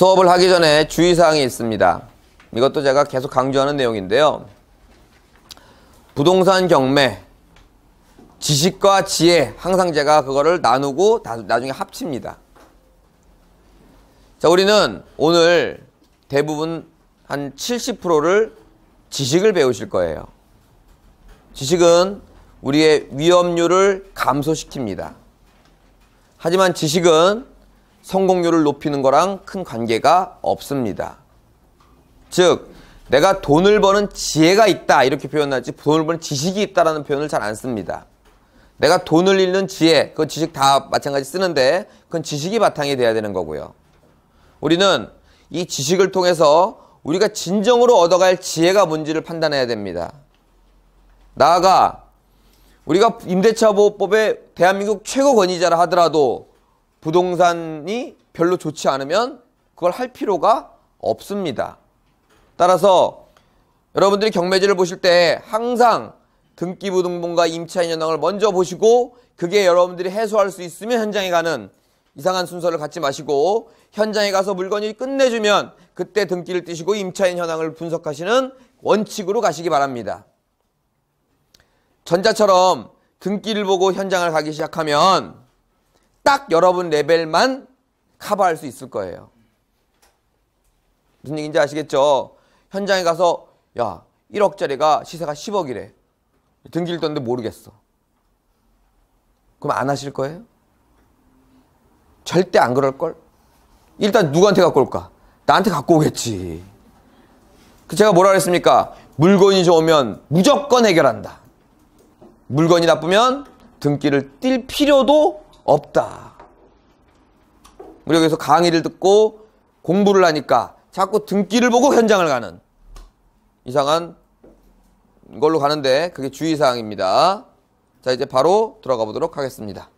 수업을 하기 전에 주의사항이 있습니다. 이것도 제가 계속 강조하는 내용인데요. 부동산 경매, 지식과 지혜, 항상 제가 그거를 나누고 나중에 합칩니다. 자, 우리는 오늘 대부분 한 70%를 지식을 배우실 거예요. 지식은 우리의 위험률을 감소시킵니다. 하지만 지식은 성공률을 높이는 거랑 큰 관계가 없습니다. 즉, 내가 돈을 버는 지혜가 있다 이렇게 표현하지 돈을 버는 지식이 있다라는 표현을 잘 안 씁니다. 내가 돈을 잃는 지혜, 그 지식 다 마찬가지 쓰는데 그건 지식이 바탕이 돼야 되는 거고요. 우리는 이 지식을 통해서 우리가 진정으로 얻어갈 지혜가 뭔지를 판단해야 됩니다. 나아가 우리가 임대차 보호법의 대한민국 최고 권위자라 하더라도 부동산이 별로 좋지 않으면 그걸 할 필요가 없습니다. 따라서 여러분들이 경매지를 보실 때 항상 등기부등본과 임차인 현황을 먼저 보시고 그게 여러분들이 해소할 수 있으면 현장에 가는 이상한 순서를 갖지 마시고 현장에 가서 물건이 끝내주면 그때 등기를 뜨시고 임차인 현황을 분석하시는 원칙으로 가시기 바랍니다. 전자처럼 등기를 보고 현장을 가기 시작하면 딱 여러분 레벨만 커버할 수 있을 거예요. 무슨 얘기인지 아시겠죠? 현장에 가서 야 1억짜리가 시세가 10억이래. 등길던데 모르겠어. 그럼 안 하실 거예요? 절대 안 그럴걸? 일단 누구한테 갖고 올까? 나한테 갖고 오겠지. 그 제가 뭐라 그랬습니까? 물건이 좋으면 무조건 해결한다. 물건이 나쁘면 등기를 뛸 필요도 없다. 우리 여기서 강의를 듣고 공부를 하니까 자꾸 등기를 보고 현장을 가는 이상한 걸로 가는데 그게 주의사항입니다. 자 이제 바로 들어가 보도록 하겠습니다.